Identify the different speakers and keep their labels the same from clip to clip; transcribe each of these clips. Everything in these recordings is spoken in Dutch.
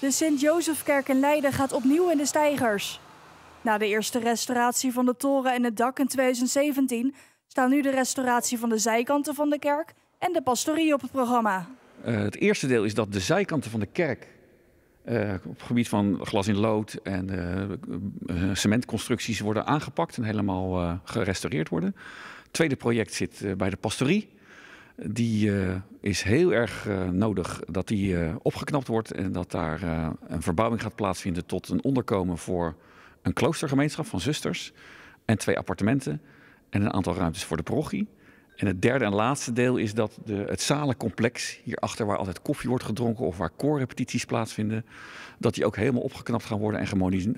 Speaker 1: De Sint-Jozefkerk in Leiden gaat opnieuw in de steigers. Na de eerste restauratie van de toren en het dak in 2017 staan nu de restauratie van de zijkanten van de kerk en de pastorie op het programma.
Speaker 2: Eh, het eerste deel is dat de zijkanten van de kerk eh, op het gebied van glas in lood en eh, cementconstructies worden aangepakt en helemaal gerestaureerd worden. Het tweede project zit bij de pastorie die eh, is heel erg eh, nodig dat die eh, opgeknapt wordt en dat daar een verbouwing gaat plaatsvinden tot een onderkomen voor een kloostergemeenschap van zusters en twee appartementen en een aantal ruimtes voor de parochie. En het derde en laatste deel is dat de, het zalencomplex hierachter waar altijd koffie wordt gedronken of waar koorrepetities plaatsvinden, dat die ook helemaal opgeknapt gaan worden en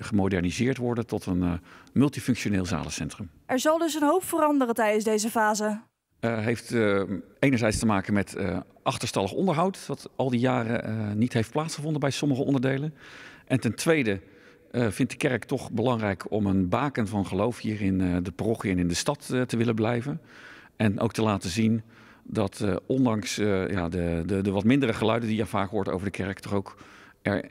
Speaker 2: gemoderniseerd worden tot een multifunctioneel zalencentrum.
Speaker 1: Er zal dus een hoop veranderen tijdens deze fase.
Speaker 2: Eh, heeft eh, enerzijds te maken met eh, achterstallig onderhoud, wat al die jaren niet heeft plaatsgevonden bij sommige onderdelen. En ten tweede vindt de kerk toch belangrijk om een baken van geloof hier in de parochie en in de stad te willen blijven. En ook te laten zien dat ondanks ja, de, de, de, wat mindere geluiden die je vaak hoort over de kerk, toch ook er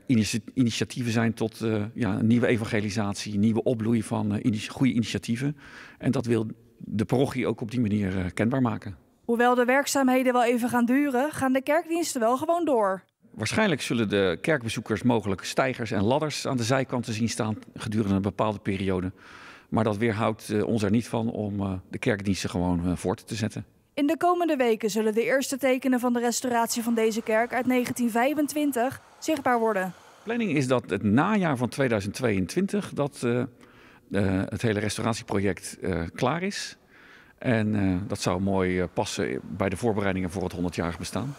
Speaker 2: initiatieven zijn tot ja, nieuwe evangelisatie, nieuwe opbloei van goede initiatieven. En dat wil de parochie ook op die manier eh, kenbaar maken.
Speaker 1: Hoewel de werkzaamheden wel even gaan duren, gaan de kerkdiensten wel gewoon door.
Speaker 2: Waarschijnlijk zullen de kerkbezoekers mogelijk stijgers en ladders aan de zijkanten zien staan gedurende een bepaalde periode. Maar dat weerhoudt eh, ons er niet van om eh, de kerkdiensten gewoon voort te zetten.
Speaker 1: In de komende weken zullen de eerste tekenen van de restauratie van deze kerk uit 1925 zichtbaar worden. De
Speaker 2: planning is dat het najaar van 2022 dat eh, het hele restauratieproject eh, klaar is. En eh, dat zou mooi passen bij de voorbereidingen voor het 100-jarig bestaan.